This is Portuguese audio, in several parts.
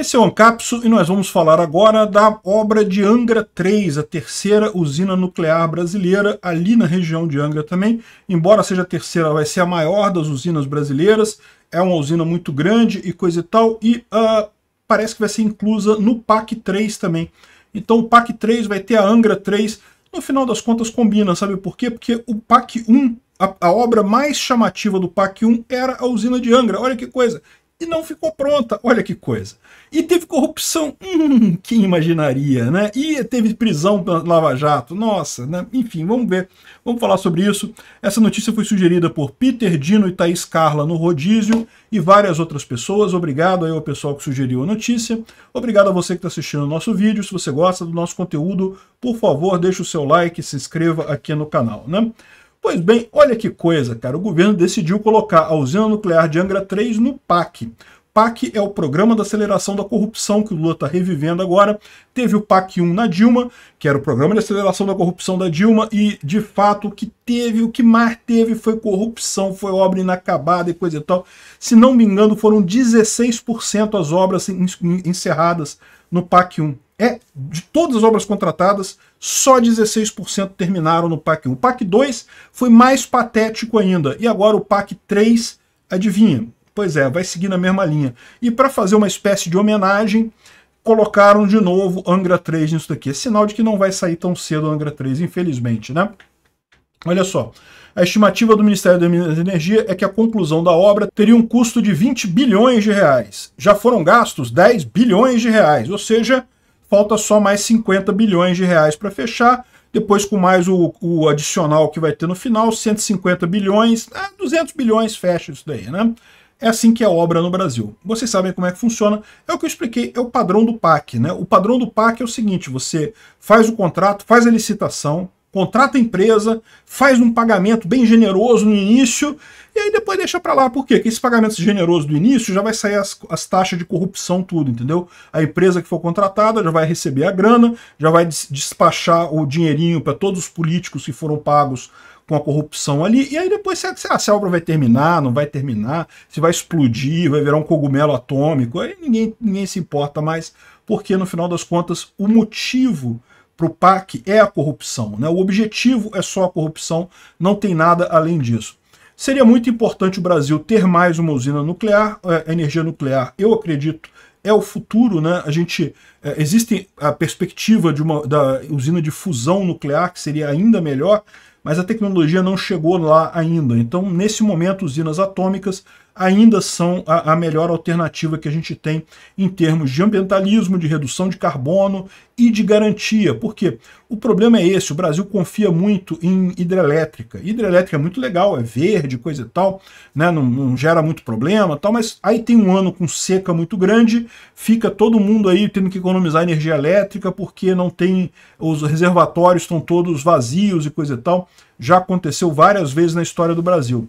Esse é o Ancapsu e nós vamos falar agora da obra de Angra 3, a terceira usina nuclear brasileira, ali na região de Angra também. Embora seja a terceira, vai ser a maior das usinas brasileiras, é uma usina muito grande e coisa e tal, e uh, parece que vai ser inclusa no PAC 3 também. Então o PAC 3 vai ter a Angra 3, no final das contas combina, sabe por quê? Porque o PAC 1 a, a, obra mais chamativa do PAC 1 era a usina de Angra. Olha que coisa e não ficou pronta. Olha que coisa. E teve corrupção, hum, quem imaginaria, né? E teve prisão na Lava Jato, nossa, né? Enfim, vamos ver. Vamos falar sobre isso. Essa notícia foi sugerida por Peter Dino e Thaís Carla no Rodízio e várias outras pessoas. Obrigado aí ao pessoal que sugeriu a notícia. Obrigado a você que está assistindo o nosso vídeo. Se você gosta do nosso conteúdo, por favor, deixe o seu like e se inscreva aqui no canal, né? Pois bem, olha que coisa, cara. O governo decidiu colocar a usina nuclear de Angra 3 no PAC. PAC é o Programa da Aceleração da Corrupção, que o Lula está revivendo agora. Teve o PAC 1 na Dilma, que era o Programa de Aceleração da Corrupção da Dilma, e, de fato, o que teve, o que mais teve foi corrupção, foi obra inacabada e coisa e tal. Se não me engano, foram 16% as obras encerradas no PAC 1 é de todas as obras contratadas, só 16% terminaram no PAC 1. O PAC 2 foi mais patético ainda. E agora o PAC 3, adivinha? Pois é, vai seguir na mesma linha. E para fazer uma espécie de homenagem, colocaram de novo Angra 3 nisso daqui. É sinal de que não vai sair tão cedo Angra 3, infelizmente, né? Olha só. A estimativa do Ministério da Minas e Energia é que a conclusão da obra teria um custo de 20 bilhões de reais. Já foram gastos 10 bilhões de reais, ou seja, falta só mais 50 bilhões de reais para fechar, depois com mais o, o, adicional que vai ter no final, 150 bilhões, 200 é, bilhões fecha isso daí, né? É assim que é obra no Brasil. Vocês sabem como é que funciona. É o que eu expliquei, é o padrão do PAC. Né? O padrão do PAC é o seguinte, você faz o contrato, faz a licitação, contrata a empresa, faz um pagamento bem generoso no início e aí depois deixa para lá. Por quê? Porque esse pagamento generoso do início já vai sair as, as, taxas de corrupção, tudo, entendeu? A empresa que for contratada já vai receber a grana, já vai despachar o dinheirinho para todos os políticos que foram pagos com a corrupção ali, e aí depois se ah, a, se a obra vai terminar, não vai terminar, se vai explodir, vai virar um cogumelo atômico, aí ninguém, ninguém se importa mais, porque no final das contas o motivo para o PAC é a corrupção. Né? O objetivo é só a corrupção, não tem nada além disso. Seria muito importante o Brasil ter mais uma usina nuclear, é, energia nuclear, eu acredito, é o futuro, né? A gente é, existe a perspectiva de uma da usina de fusão nuclear que seria ainda melhor, mas a tecnologia não chegou lá ainda. Então, nesse momento, usinas atômicas ainda são a, a melhor alternativa que a gente tem em termos de ambientalismo, de redução de carbono e de garantia. Porque o problema é esse, o Brasil confia muito em hidrelétrica. Hidrelétrica é muito legal, é verde, coisa e tal, né? não, não gera muito problema, tal, mas aí tem um ano com seca muito grande, fica todo mundo aí tendo que economizar energia elétrica porque não tem os reservatórios estão todos vazios e coisa e tal. Já aconteceu várias vezes na história do Brasil.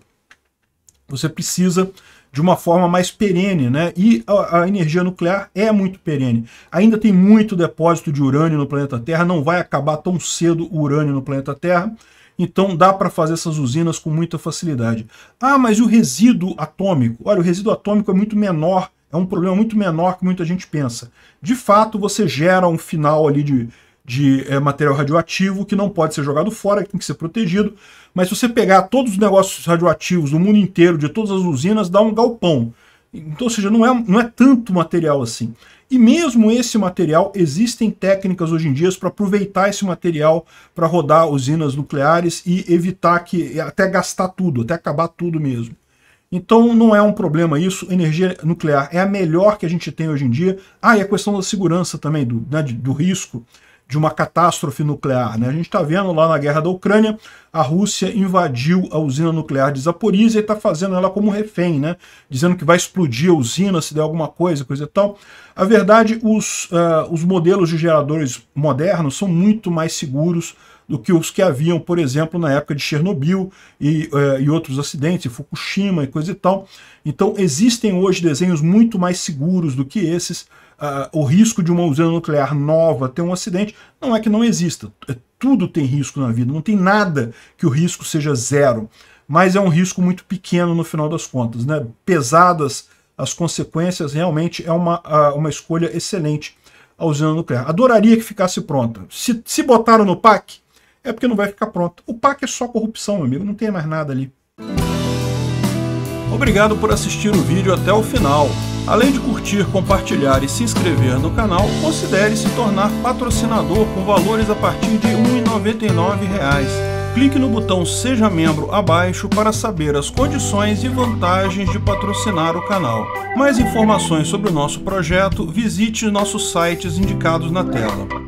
Você precisa de uma forma mais perene, né? E a, a, energia nuclear é muito perene. Ainda tem muito depósito de urânio no planeta Terra, não vai acabar tão cedo o urânio no planeta Terra. Então dá para fazer essas usinas com muita facilidade. Ah, mas e o resíduo atômico? Olha, o resíduo atômico é muito menor, é um problema muito menor que muita gente pensa. De fato, você gera um final ali de de é, material radioativo que não pode ser jogado fora, que tem que ser protegido. Mas se você pegar todos os negócios radioativos do mundo inteiro, de todas as usinas, dá um galpão. Então, ou seja, não é, não é tanto material assim. E mesmo esse material, existem técnicas hoje em dia para aproveitar esse material para rodar usinas nucleares e evitar que, até gastar tudo, até acabar tudo mesmo. Então não é um problema isso, energia nuclear é a melhor que a gente tem hoje em dia. Ah, e a questão da segurança também, do, né, do risco de uma catástrofe nuclear. Né? A gente está vendo lá na guerra da Ucrânia, a Rússia invadiu a usina nuclear de Zaporizhia e está fazendo ela como refém, né? dizendo que vai explodir a usina se der alguma coisa, coisa e tal. A verdade, os, uh, os modelos de geradores modernos são muito mais seguros do que os que haviam, por exemplo, na época de Chernobyl e, é, e outros acidentes, Fukushima e coisa e tal. Então existem hoje desenhos muito mais seguros do que esses. Ah, o risco de uma usina nuclear nova ter um acidente não é que não exista. É, tudo tem risco na vida, não tem nada que o risco seja zero. Mas é um risco muito pequeno no final das contas. Né? Pesadas as consequências, realmente é uma, uma escolha excelente a usina nuclear. Adoraria que ficasse pronta. Se, se botaram no PAC, é porque não vai ficar pronto. O PAC é só corrupção, meu amigo, não tem mais nada ali. Obrigado por assistir o vídeo até o final. Além de curtir, compartilhar e se inscrever no canal, considere se tornar patrocinador com valores a partir de R$ 1,99. Clique no botão Seja Membro abaixo para saber as condições e vantagens de patrocinar o canal. Mais informações sobre o nosso projeto, visite nossos sites indicados na tela.